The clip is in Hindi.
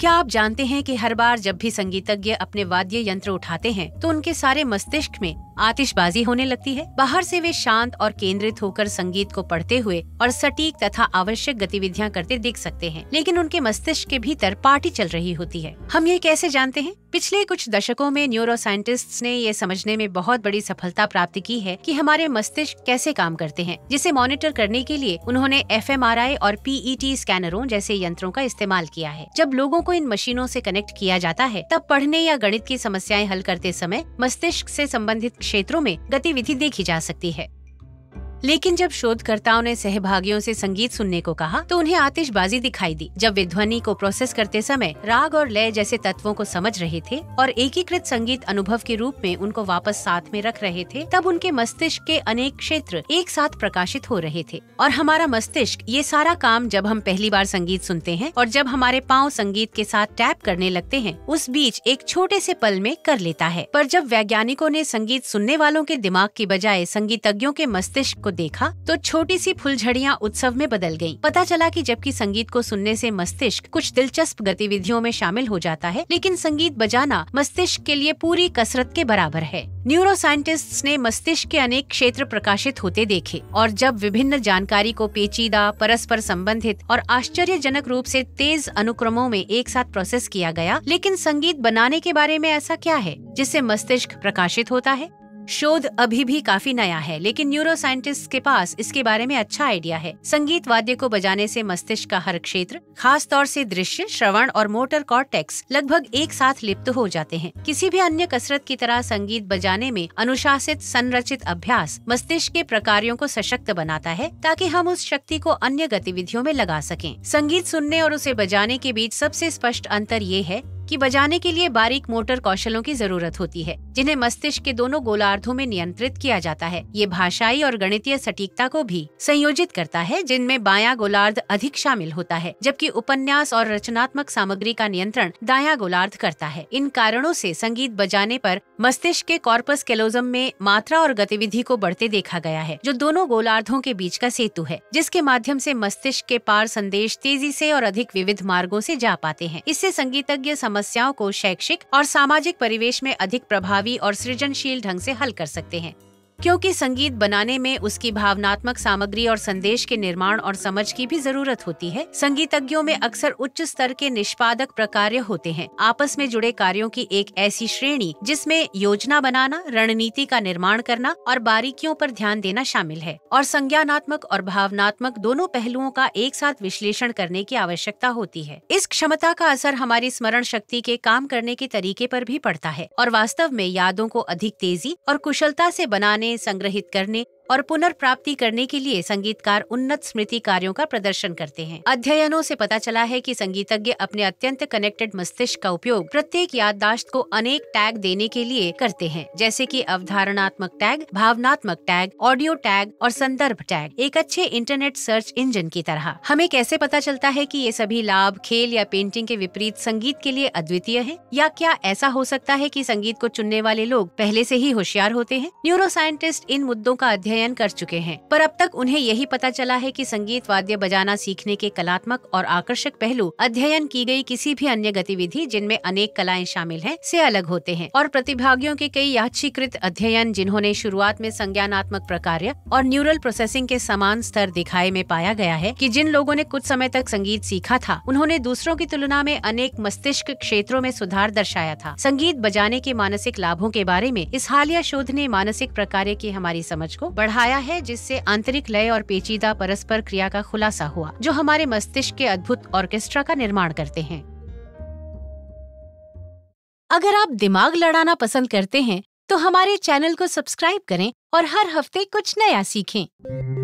क्या आप जानते हैं कि हर बार जब भी संगीतज्ञ अपने वाद्य यंत्र उठाते हैं तो उनके सारे मस्तिष्क में आतिशबाजी होने लगती है बाहर से वे शांत और केंद्रित होकर संगीत को पढ़ते हुए और सटीक तथा आवश्यक गतिविधियां करते देख सकते हैं लेकिन उनके मस्तिष्क के भीतर पार्टी चल रही होती है हम ये कैसे जानते हैं पिछले कुछ दशकों में न्यूरो साइंटिस्ट ने ये समझने में बहुत बड़ी सफलता प्राप्त की है कि हमारे मस्तिष्क कैसे काम करते हैं जिसे मॉनिटर करने के लिए उन्होंने एफ और पीईटी स्कैनरों जैसे यंत्रों का इस्तेमाल किया है जब लोगों को इन मशीनों से कनेक्ट किया जाता है तब पढ़ने या गणित की समस्याएं हल करते समय मस्तिष्क से संबंधित क्षेत्रों में गतिविधि देखी जा सकती है लेकिन जब शोधकर्ताओं ने सहभागियों से संगीत सुनने को कहा तो उन्हें आतिशबाजी दिखाई दी जब वे ध्वनि को प्रोसेस करते समय राग और लय जैसे तत्वों को समझ रहे थे और एकीकृत संगीत अनुभव के रूप में उनको वापस साथ में रख रहे थे तब उनके मस्तिष्क के अनेक क्षेत्र एक साथ प्रकाशित हो रहे थे और हमारा मस्तिष्क ये सारा काम जब हम पहली बार संगीत सुनते हैं और जब हमारे पाँव संगीत के साथ टैप करने लगते हैं उस बीच एक छोटे से पल में कर लेता है पर जब वैज्ञानिकों ने संगीत सुनने वालों के दिमाग की बजाय संगीतज्ञों के मस्तिष्क को देखा तो छोटी सी फुलझड़ियाँ उत्सव में बदल गयी पता चला की जबकि संगीत को सुनने से मस्तिष्क कुछ दिलचस्प गतिविधियों में शामिल हो जाता है लेकिन संगीत बजाना मस्तिष्क के लिए पूरी कसरत के बराबर है न्यूरो साइंटिस्ट ने मस्तिष्क के अनेक क्षेत्र प्रकाशित होते देखे और जब विभिन्न जानकारी को पेचीदा परस्पर संबंधित और आश्चर्यजनक रूप से तेज अनुक्रमों में एक साथ प्रोसेस किया गया लेकिन संगीत बनाने के बारे में ऐसा क्या है जिससे मस्तिष्क प्रकाशित होता है शोध अभी भी काफी नया है लेकिन न्यूरो साइंटिस्ट के पास इसके बारे में अच्छा आइडिया है संगीत वाद्य को बजाने से मस्तिष्क का हर क्षेत्र खास तौर से दृश्य श्रवण और मोटर कॉर्टेक्स लगभग एक साथ लिप्त हो जाते हैं किसी भी अन्य कसरत की तरह संगीत बजाने में अनुशासित संरचित अभ्यास मस्तिष्क के प्रकारों को सशक्त बनाता है ताकि हम उस शक्ति को अन्य गतिविधियों में लगा सकें संगीत सुनने और उसे बजाने के बीच सबसे स्पष्ट अंतर ये है कि बजाने के लिए बारीक मोटर कौशलों की जरूरत होती है जिन्हें मस्तिष्क के दोनों गोलार्धों में नियंत्रित किया जाता है ये भाषाई और गणितीय सटीकता को भी संयोजित करता है जिनमें बाया गोलार्ध अधिक शामिल होता है जबकि उपन्यास और रचनात्मक सामग्री का नियंत्रण दाया गोलार्ध करता है इन कारणों से संगीत बजाने पर मस्तिष्क के कॉर्पस केलोजम में मात्रा और गतिविधि को बढ़ते देखा गया है जो दोनों गोलार्धों के बीच का सेतु है जिसके माध्यम से मस्तिष्क के पार संदेश तेजी से और अधिक विविध मार्गों से जा पाते हैं इससे संगीतज्ञ समस्याओं को शैक्षिक और सामाजिक परिवेश में अधिक प्रभावी और सृजनशील ढंग से हल कर सकते हैं क्योंकि संगीत बनाने में उसकी भावनात्मक सामग्री और संदेश के निर्माण और समझ की भी जरूरत होती है संगीतज्ञों में अक्सर उच्च स्तर के निष्पादक प्रकार होते हैं आपस में जुड़े कार्यों की एक ऐसी श्रेणी जिसमें योजना बनाना रणनीति का निर्माण करना और बारीकियों पर ध्यान देना शामिल है और संज्ञानात्मक और भावनात्मक दोनों पहलुओं का एक साथ विश्लेषण करने की आवश्यकता होती है इस क्षमता का असर हमारी स्मरण शक्ति के काम करने के तरीके पर भी पड़ता है और वास्तव में यादों को अधिक तेजी और कुशलता से बनाने संग्रहित करने और पुनर्प्राप्ति करने के लिए संगीतकार उन्नत स्मृति कार्यों का प्रदर्शन करते हैं अध्ययनों से पता चला है कि संगीतज्ञ अपने अत्यंत कनेक्टेड मस्तिष्क का उपयोग प्रत्येक याददाश्त को अनेक टैग देने के लिए करते हैं जैसे कि अवधारणात्मक टैग भावनात्मक टैग ऑडियो टैग और संदर्भ टैग एक अच्छे इंटरनेट सर्च इंजन की तरह हमें कैसे पता चलता है की ये सभी लाभ खेल या पेंटिंग के विपरीत संगीत के लिए अद्वितीय है या क्या ऐसा हो सकता है की संगीत को चुनने वाले लोग पहले ऐसी ही होशियार होते हैं न्यूरो साइंटिस्ट इन मुद्दों का अध्ययन अध्ययन कर चुके हैं पर अब तक उन्हें यही पता चला है कि संगीत वाद्य बजाना सीखने के कलात्मक और आकर्षक पहलू अध्ययन की गई किसी भी अन्य गतिविधि जिनमें अनेक कलाएं शामिल हैं से अलग होते हैं और प्रतिभागियों के कई याचीकृत अध्ययन जिन्होंने शुरुआत में संज्ञानात्मक प्रकार्य और न्यूरल प्रोसेसिंग के समान स्तर दिखाई में पाया गया है कि जिन लोगों ने कुछ समय तक संगीत सीखा था उन्होंने दूसरों की तुलना में अनेक मस्तिष्क क्षेत्रों में सुधार दर्शाया था संगीत बजाने के मानसिक लाभों के बारे में इस हालिया शोध ने मानसिक प्रकार की हमारी समझ को बढ़ाया है जिससे आंतरिक लय और पेचीदा परस्पर क्रिया का खुलासा हुआ जो हमारे मस्तिष्क के अद्भुत ऑर्केस्ट्रा का निर्माण करते हैं अगर आप दिमाग लड़ाना पसंद करते हैं तो हमारे चैनल को सब्सक्राइब करें और हर हफ्ते कुछ नया सीखें